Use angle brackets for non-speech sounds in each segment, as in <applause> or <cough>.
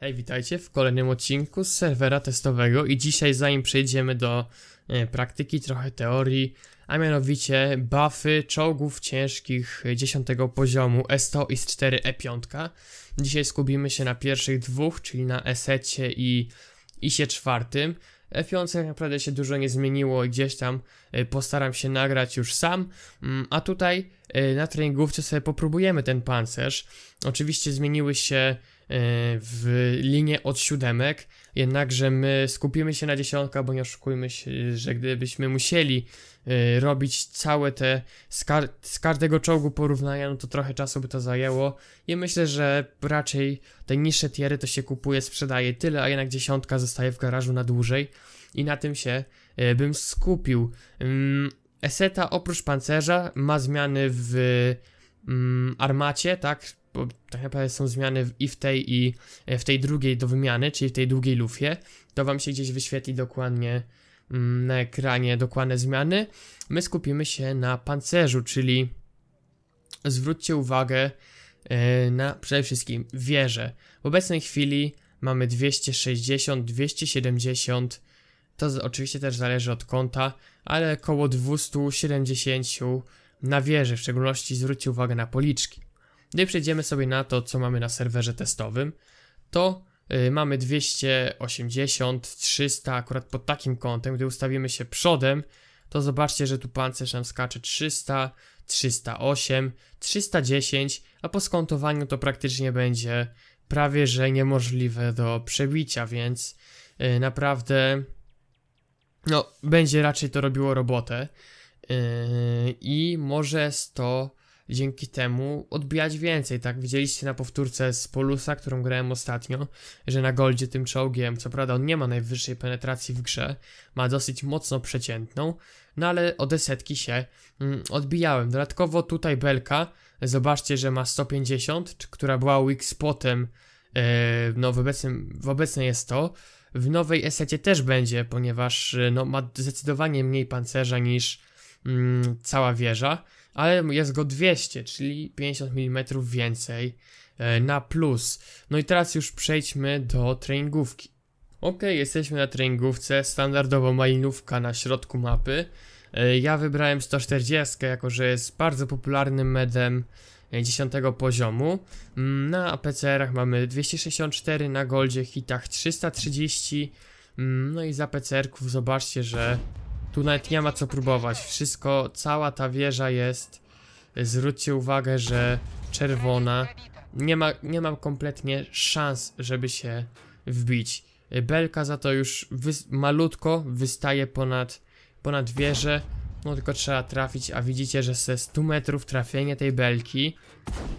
Hej, witajcie w kolejnym odcinku z serwera testowego i dzisiaj zanim przejdziemy do e, praktyki, trochę teorii, a mianowicie buffy czołgów ciężkich 10 e, poziomu E100 i s 4 E5. Dzisiaj skupimy się na pierwszych dwóch, czyli na esecie i isie czwartym. F5 e, tak naprawdę się dużo nie zmieniło i gdzieś tam e, postaram się nagrać już sam, mm, a tutaj na treningówce sobie popróbujemy ten pancerz. Oczywiście zmieniły się E, w linię od siódemek, jednakże my skupimy się na dziesiątkach, bo nie oszukujmy się, że gdybyśmy musieli e, robić całe te z, z każdego czołgu porównania, no to trochę czasu by to zajęło i myślę, że raczej te niższe tiery to się kupuje, sprzedaje tyle, a jednak dziesiątka zostaje w garażu na dłużej i na tym się e, bym skupił. Mm, Eseta oprócz pancerza ma zmiany w mm, armacie, tak? bo tak naprawdę są zmiany i w tej i e, w tej drugiej do wymiany, czyli w tej długiej lufie, to wam się gdzieś wyświetli dokładnie mm, na ekranie dokładne zmiany. My skupimy się na pancerzu, czyli zwróćcie uwagę e, na przede wszystkim wieże. W obecnej chwili mamy 260, 270, to oczywiście też zależy od kąta, ale około 270 na wieży, w szczególności zwróćcie uwagę na policzki. Gdy no przejdziemy sobie na to, co mamy na serwerze testowym, to y, mamy 280, 300, akurat pod takim kątem, gdy ustawimy się przodem, to zobaczcie, że tu pancerz nam skacze 300, 308, 310, a po skontowaniu to praktycznie będzie prawie że niemożliwe do przebicia, więc y, naprawdę no, będzie raczej to robiło robotę. Y, I może 100 dzięki temu odbijać więcej, tak? Widzieliście na powtórce z Polusa, którą grałem ostatnio, że na Goldzie tym czołgiem, co prawda on nie ma najwyższej penetracji w grze, ma dosyć mocno przeciętną, no ale o desetki się mm, odbijałem. Dodatkowo tutaj belka, zobaczcie, że ma 150, która była weak spotem, yy, no w, obecnym, w obecnej jest to, w nowej esecie też będzie, ponieważ e, no, ma zdecydowanie mniej pancerza niż Mm, cała wieża, ale jest go 200, czyli 50 mm więcej e, na plus. No i teraz już przejdźmy do treningówki. Ok, jesteśmy na treningówce, standardowo malinówka na środku mapy. E, ja wybrałem 140, jako że jest bardzo popularnym medem 10 e, poziomu. Mm, na APCR-ach mamy 264, na Goldzie hitach 330. Mm, no i za pcr zobaczcie, że tu nawet nie ma co próbować. Wszystko, cała ta wieża jest... Zwróćcie uwagę, że czerwona. Nie, ma, nie mam kompletnie szans, żeby się wbić. Belka za to już wy malutko wystaje ponad, ponad wieżę. No tylko trzeba trafić, a widzicie, że ze 100 metrów trafienie tej belki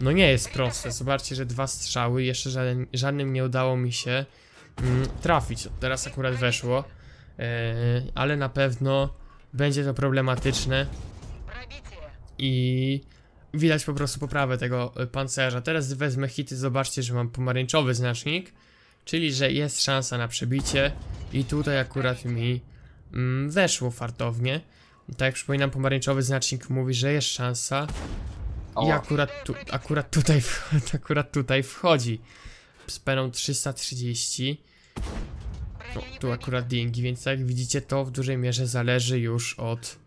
No nie jest proste, zobaczcie, że dwa strzały, jeszcze żaden, żadnym nie udało mi się mm, trafić Teraz akurat weszło E, ale na pewno będzie to problematyczne i widać po prostu poprawę tego e, pancerza. Teraz wezmę hity, zobaczcie, że mam pomarańczowy znacznik, czyli że jest szansa na przebicie i tutaj akurat mi mm, weszło fartownie. Tak jak przypominam, pomarańczowy znacznik mówi, że jest szansa i akurat, tu, akurat, tutaj, <laughs> akurat tutaj wchodzi z peną 330 tu akurat dingi, więc tak jak widzicie to w dużej mierze zależy już od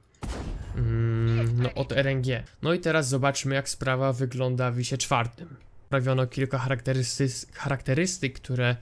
mm, no, od RNG. No i teraz zobaczmy jak sprawa wygląda w wisie czwartym. Sprawiono kilka charakterystyk, charakterystyk które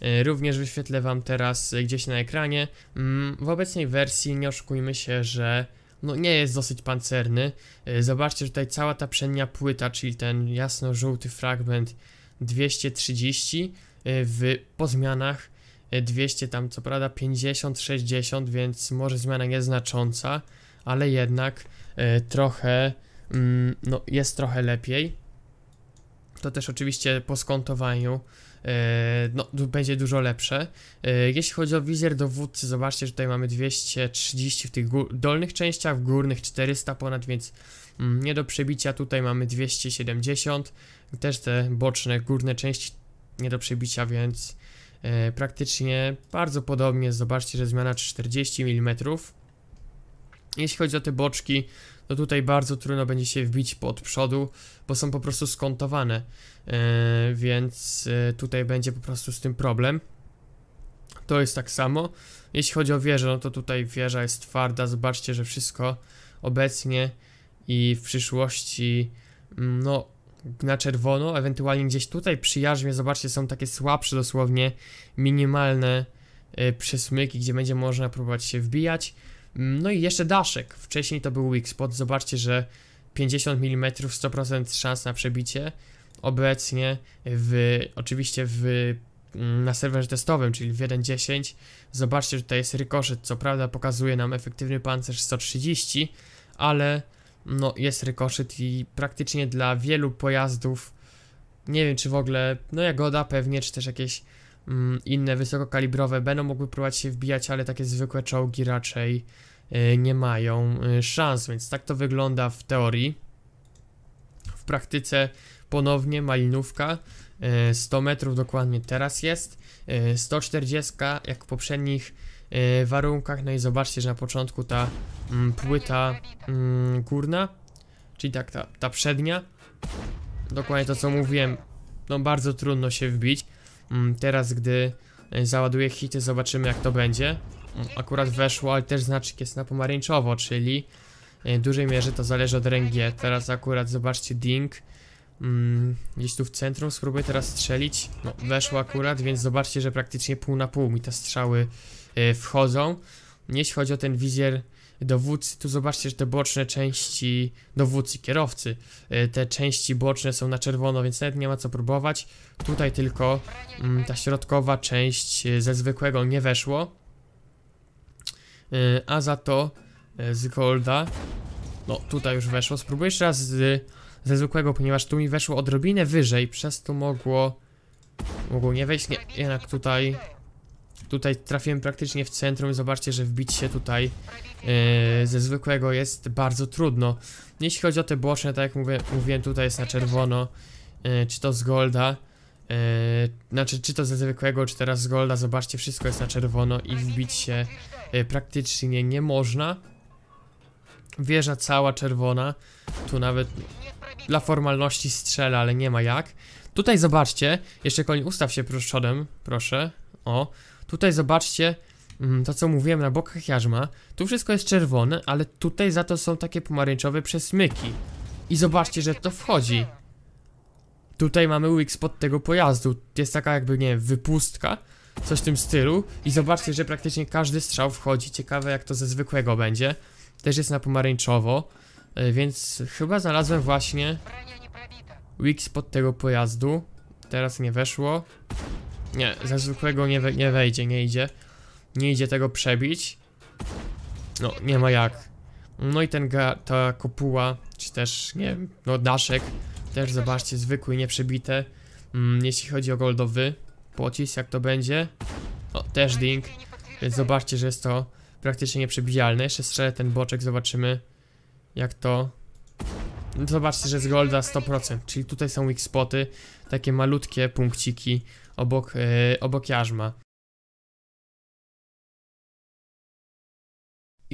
e, Również wyświetlę Wam teraz e, gdzieś na ekranie. Mm, w obecnej wersji nie oszukujmy się, że no nie jest dosyć pancerny. E, zobaczcie tutaj cała ta przednia płyta, czyli ten jasno-żółty fragment 230 w pozmianach 200 e, tam co prawda 50, 60, więc może zmiana nieznacząca, ale jednak e, trochę, mm, no jest trochę lepiej. To też oczywiście po skontowaniu e, no, będzie dużo lepsze. Jeśli chodzi o wizjer dowódcy, zobaczcie, że tutaj mamy 230 w tych dolnych częściach, w górnych 400 ponad, więc mm, nie do przebicia. Tutaj mamy 270, też te boczne, górne części nie do przebicia, więc E, praktycznie bardzo podobnie, zobaczcie, że zmiana 40 mm. Jeśli chodzi o te boczki, to tutaj bardzo trudno będzie się wbić od przodu, bo są po prostu skontowane, e, więc e, tutaj będzie po prostu z tym problem. To jest tak samo. Jeśli chodzi o wieżę, no to tutaj wieża jest twarda, zobaczcie, że wszystko obecnie i w przyszłości, mm, no na czerwono, ewentualnie gdzieś tutaj jarzmie, zobaczcie, są takie słabsze dosłownie, minimalne y, e, przesmyki, gdzie będzie można próbować się wbijać. Mm, no i jeszcze daszek, wcześniej to był weak spot, zobaczcie, że 50 mm, 100% szans na przebicie. Obecnie w, oczywiście w, mm, na serwerze testowym, czyli w 1.10, zobaczcie, że tutaj jest rykoszet, co prawda pokazuje nam efektywny pancerz 130, ale no, jest rykoszyt i praktycznie dla wielu pojazdów, nie wiem czy w ogóle, no Jagoda pewnie, czy też jakieś mm, inne wysokokalibrowe będą mogły próbować się wbijać, ale takie zwykłe czołgi raczej y, nie mają y, szans, więc tak to wygląda w teorii. W praktyce ponownie malinówka, y, 100 metrów dokładnie teraz jest, 140 y, jak w poprzednich E, warunkach. No i zobaczcie, że na początku ta mm, płyta mm, górna, czyli tak ta, ta przednia, dokładnie to co mówiłem, no bardzo trudno się wbić. Mm, teraz, gdy e, załaduję hity, zobaczymy jak to będzie. Mm, akurat weszło, ale też znaczy jest na pomarańczowo, czyli e, w dużej mierze to zależy od rangi Teraz akurat zobaczcie ding. Mm, gdzieś tu w centrum, spróbuję teraz strzelić. No, weszło akurat, więc zobaczcie, że praktycznie pół na pół mi te strzały E, wchodzą. Jeśli chodzi o ten wizjer dowódcy, tu zobaczcie, że te boczne części dowódcy, kierowcy, e, te części boczne są na czerwono, więc nawet nie ma co próbować. Tutaj tylko mm, ta środkowa część e, ze zwykłego nie weszło. A za to z Golda, no tutaj już weszło. spróbujesz jeszcze raz z, ze zwykłego, ponieważ tu mi weszło odrobinę wyżej, przez to mogło, mogło nie wejść. Nie, jednak tutaj Tutaj trafiłem praktycznie w centrum zobaczcie, że wbić się tutaj yy, ze zwykłego jest bardzo trudno. Jeśli chodzi o te boczne, tak jak mówię, mówiłem, tutaj jest na czerwono, yy, czy to z golda, yy, znaczy czy to ze zwykłego, czy teraz z golda, zobaczcie, wszystko jest na czerwono i wbić się yy, praktycznie nie można. Wieża cała czerwona, tu nawet dla formalności strzela, ale nie ma jak. Tutaj zobaczcie, jeszcze koni ustaw się przodem, proszę, o, Tutaj zobaczcie mm, to, co mówiłem na bokach jarzma. Tu wszystko jest czerwone, ale tutaj za to są takie pomarańczowe przesmyki. I zobaczcie, że to wchodzi. Tutaj mamy łyk spod tego pojazdu. Jest taka jakby, nie wiem, wypustka. Coś w tym stylu. I zobaczcie, że praktycznie każdy strzał wchodzi. Ciekawe jak to ze zwykłego będzie. Też jest na pomarańczowo. E, więc chyba znalazłem właśnie... Łyk spod tego pojazdu. Teraz nie weszło. Nie, ze zwykłego nie, we, nie wejdzie, nie idzie Nie idzie tego przebić No, nie ma jak No i ten ga, ta kopuła Czy też, nie no daszek Też zobaczcie, zwykły, nieprzebite mm, Jeśli chodzi o goldowy Pocisk, jak to będzie O, też ding Więc zobaczcie, że jest to praktycznie nieprzebijalne Jeszcze strzelę ten boczek, zobaczymy Jak to zobaczcie, że z Golda 100%, czyli tutaj są ich spoty, takie malutkie punkciki obok, yy, obok jarzma.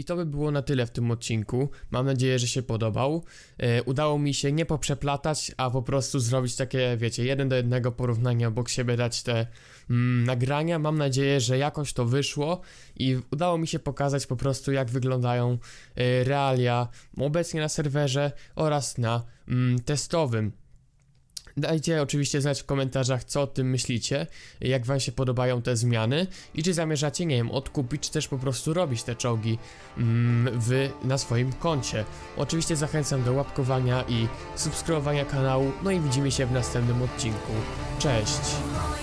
I to by było na tyle w tym odcinku. Mam nadzieję, że się podobał. E, udało mi się nie poprzeplatać, a po prostu zrobić takie, wiecie, jeden do jednego porównanie obok siebie, dać te mm, nagrania. Mam nadzieję, że jakoś to wyszło i udało mi się pokazać po prostu, jak wyglądają e, realia obecnie na serwerze oraz na mm, testowym. Dajcie oczywiście znać w komentarzach, co o tym myślicie, jak wam się podobają te zmiany i czy zamierzacie, nie wiem, odkupić, czy też po prostu robić te czołgi mm, w, na swoim koncie. Oczywiście zachęcam do łapkowania i subskrybowania kanału, no i widzimy się w następnym odcinku. Cześć!